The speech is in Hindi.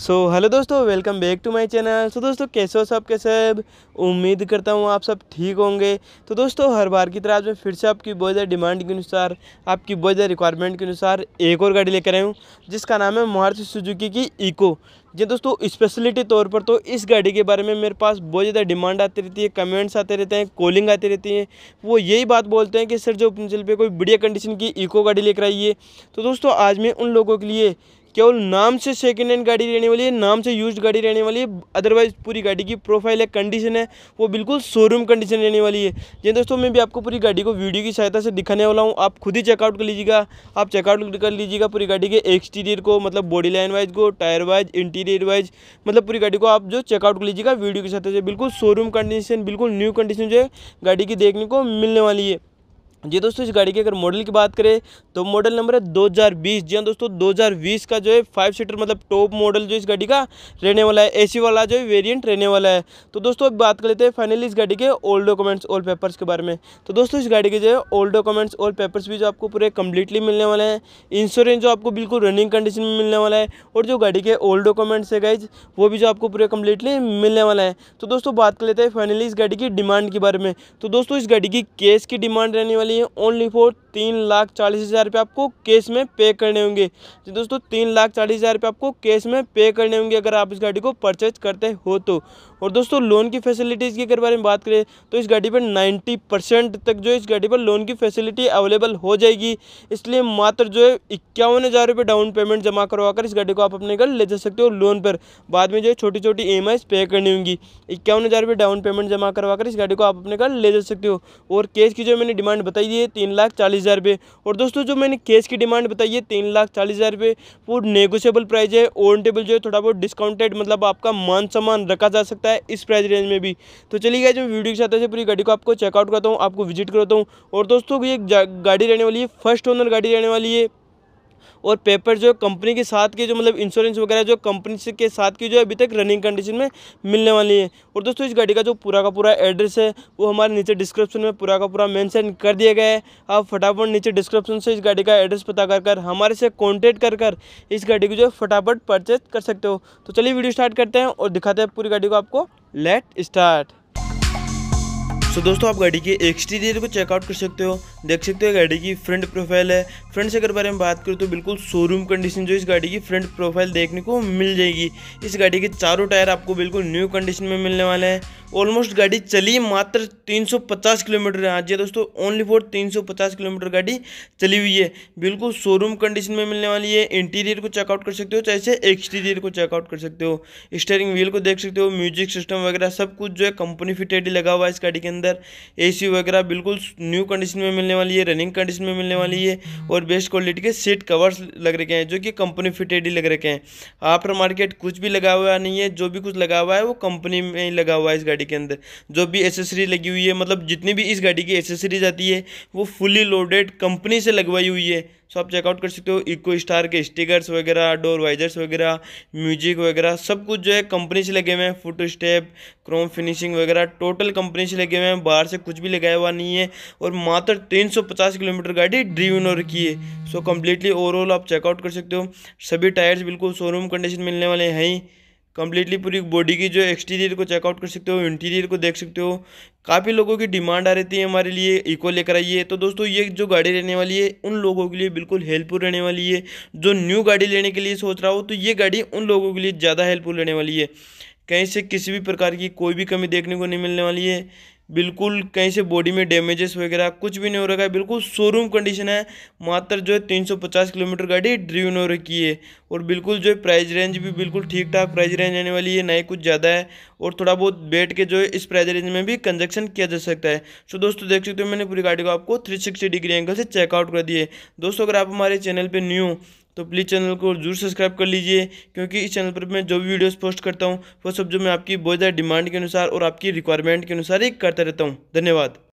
सो so, हेलो दोस्तों welcome back to my channel so दोस्तों कैसे हो सब कैसे उम्मीद करता हूँ आप सब ठीक होंगे तो दोस्तों हर बार की तरह आज मैं फिर से आपकी बहुत ज़्यादा डिमांड के अनुसार आपकी बहुत ज़्यादा रिक्वायरमेंट के अनुसार एक और गाड़ी लेकर आया हूँ जिसका नाम है मारुति सुजुकी की इको जी दोस्तों स्पेशलिटी तौर पर तो इस गाड़ी के बारे में मेरे पास बहुत ज़्यादा डिमांड आती रहती है कमेंट्स आते रहते हैं कॉलिंग आती रहती है वो यही बात बोलते हैं कि सर जो अपने पे कोई बढ़िया कंडीशन की इको गाड़ी लेकर आइए तो दोस्तों आज मैं उन लोगों के लिए केवल नाम से सेकेंड हैंड गाड़ी रहने वाली है नाम से यूज गाड़ी रहने वाली है अदरवाइज पूरी गाड़ी की प्रोफाइल है कंडीशन है वो बिल्कुल शोरूम कंडीशन रहने वाली है जी दोस्तों मैं भी आपको पूरी गाड़ी को वीडियो की सहायता से दिखाने वाला हूँ आप खुद ही चेकआउट कर लीजिएगा आप चेकआउट कर लीजिएगा पूरी गाड़ी के एक्सटीरियर को मतलब बॉडी लाइन वाइज को tyre wise interior interior wise मतलब पूरी गाड़ी को आप जो चेकआउट कर लीजिएगा वीडियो के साथ तो बिल्कुल शोरूम कंडीशन बिल्कुल न्यू कंडीशन जो है गाड़ी की देखने को मिलने वाली है जी दोस्तों इस गाड़ी के अगर मॉडल की बात करें तो मॉडल नंबर है 2020 जी हाँ दोस्तों 2020 का जो है फाइव सीटर मतलब टॉप मॉडल जो इस गाड़ी का रहने वाला है एसी वाला जो है वेरिएंट रहने वाला है तो दोस्तों अब बात कर लेते हैं फाइनली इस गाड़ी के ओल्ड डॉक्यूमेंट्स ओल्ड पेपर्स के बारे में तो दोस्तों इस गाड़ी के जो है ओल्ड डॉक्यूमेंट्स ओल्ड पेपर्स भी जो आपको पूरे कम्प्लीटली मिलने वाले हैं इंश्योरेंस जो आपको बिल्कुल रनिंग कंडीशन में मिलने वाला है और जो गाड़ी के ओल्ड डॉक्यूमेंट्स है गाइज वो भी जो आपको पूरे कम्प्लीटली मिलने वाला है तो दोस्तों बात कर लेते हैं फाइनली इस गाड़ी की डिमांड के बारे में तो दोस्तों इस गाड़ी की कैश की डिमांड रहने वाली लिए ओनली फॉर तीन लाख चालीस हज़ार रुपये आपको कैश में पे करने होंगे जी दोस्तों तीन लाख चालीस हज़ार रुपये आपको कैश में पे करने होंगे अगर आप इस गाड़ी को परचेज करते हो तो और दोस्तों लोन की फैसिलिटीज़ की अगर बारे में बात करें तो इस गाड़ी पर नाइन्टी परसेंट तक जो इस गाड़ी पर लोन की फैसिलिटी अवेलेबल हो जाएगी इसलिए मात्र जो है इक्यावन हज़ार डाउन पेमेंट जमा करवा इस गाड़ी को आप अपने घर ले जा सकते हो लोन पर बाद में जो है छोटी छोटी ई पे करनी होंगी इक्यावन हज़ार रुपये डाउन पेमेंट जमा करवा इस गाड़ी को आप अपने घर ले जा सकते हो और केस की जो मैंने डिमांड बताई बताई है तीन लाख चालीस हज़ार रुपये और दोस्तों जो मैंने केस की डिमांड बताई है तीन लाख चालीस हज़ार रुपये वो नेगोशियबल प्राइस है ओन टेबल जो है थोड़ा बहुत डिस्काउंटेड मतलब आपका मान सम्मान रखा जा सकता है इस प्राइस रेंज में भी तो चलिए गए जो वीडियो के साथ ऐसे पूरी गाड़ी को आपको चेकआउट करता हूँ आपको विजिट करता हूँ और दोस्तों ये गाड़ी रहने वाली है फर्स्ट ओनर गाड़ी रहने वाली है और पेपर जो कंपनी के साथ की जो मतलब इंश्योरेंस वगैरह जो कंपनी के साथ की जो अभी तक रनिंग कंडीशन में मिलने वाली है और दोस्तों इस गाड़ी का जो पूरा का पूरा एड्रेस है वो हमारे नीचे डिस्क्रिप्शन में पूरा का पूरा मैंशन कर दिया गया है आप फटाफट नीचे डिस्क्रिप्शन से इस गाड़ी का एड्रेस पता कर कर हमारे से कॉन्टेक्ट कर कर इस गाड़ी को जो फटाफट परचेज कर सकते हो तो चलिए वीडियो स्टार्ट करते हैं और दिखाते हैं पूरी गाड़ी को आपको लेट स्टार्ट सो दोस्तों आप गाड़ी के एक्सटीरियर को चेकआउट कर सकते हो देख सकते हो गाड़ी की फ्रंट प्रोफाइल है फ्रंट से अगर बारे में बात करें तो बिल्कुल शोरूम कंडीशन जो इस गाड़ी की फ्रंट प्रोफाइल देखने को मिल जाएगी इस गाड़ी के चारों टायर आपको बिल्कुल न्यू कंडीशन में मिलने वाले हैं ऑलमोस्ट गाड़ी चली मात्र 350 किलोमीटर है आज ये दोस्तों ओनली फॉर 350 किलोमीटर गाड़ी चली हुई है बिल्कुल शोरूम कंडीशन में मिलने वाली है इंटीरियर को चेकआउट कर सकते हो चाहे से एक्सटीरियर को चेकआउट कर सकते हो स्टेयरिंग व्हील को देख सकते हो म्यूजिक सिस्टम वगैरह सब कुछ जो है कंपनी फिटेड लगा हुआ है इस गाड़ी के अंदर हीटर एसी वगैरह बिल्कुल न्यू कंडीशन में मिलने वाली है रनिंग कंडीशन में मिलने वाली है और बेस्ट क्वालिटी के सीट कवर्स लग रखे हैं जो कि कंपनी फिटेड ही लग रखे हैं आफ्टर मार्केट कुछ भी लगा हुआ नहीं है जो भी कुछ लगा हुआ है वो कंपनी में ही लगा हुआ है इस गाड़ी के अंदर जो भी एसेसरी लगी हुई है मतलब जितनी भी इस गाड़ी की एसेसरीज आती है वो फुली लोडेड कंपनी से लगवाई हुई है सो आप चेकआउट कर सकते हो इको स्टार के स्टिकर्स वगैरह डोर वाइजर्स वगैरह म्यूजिक वगैरह सब कुछ जो है कंपनी से लगे हुए हैं फुट स्टेप क्रोम फिनिशिंग वगैरह टोटल कंपनी से लगे हुए हैं बाहर से कुछ भी लगाया हुआ नहीं है और मात्र तीन किलोमीटर गाड़ी ड्रीव इनोर की है सो कम्प्लीटली ओवरऑल आप चेकआउट कर सकते हो सभी टायर्स बिल्कुल शोरूम कंडीशन मिलने वाले हैं ही कम्प्लीटली पूरी बॉडी की जो एक्सटीरियर को चेकआउट कर सकते हो इंटीरियर को देख सकते हो काफ़ी लोगों की डिमांड आ रही थी हमारे लिए इको लेकर आइए तो दोस्तों ये जो गाड़ी रहने वाली है उन लोगों के लिए बिल्कुल हेल्पफुल रहने वाली है जो न्यू गाड़ी लेने के लिए सोच रहा हो तो ये गाड़ी उन लोगों के लिए ज़्यादा हेल्पफुल रहने वाली है कहीं से किसी भी प्रकार की कोई भी कमी देखने को नहीं मिलने वाली है बिल्कुल कहीं से बॉडी में डैमेजेस वगैरह कुछ भी नहीं हो रखा है बिल्कुल शोरूम कंडीशन है मात्र जो है तीन सौ पचास किलोमीटर गाड़ी ड्रीवन हो रखी है और बिल्कुल जो है प्राइस रेंज भी बिल्कुल ठीक ठाक प्राइस रेंज आने वाली है ना ही कुछ ज़्यादा है और थोड़ा बहुत बैठ के जो है इस प्राइस रेंज में भी कंजक्शन किया जा सकता है सो दोस्तों देख सकते हो मैंने पूरी गाड़ी को आपको थ्री सिक्सटी डिग्री एंगल से चेकआउट कर दिए दोस्तों अगर आप हमारे चैनल पर न्यू तो प्लीज़ चैनल को जरूर सब्सक्राइब कर लीजिए क्योंकि इस चैनल पर मैं जो भी वीडियोस पोस्ट करता हूँ वो सब जो मैं आपकी बहुत ज़्यादा डिमांड के अनुसार और आपकी रिक्वायरमेंट के अनुसार ही करता रहता हूँ धन्यवाद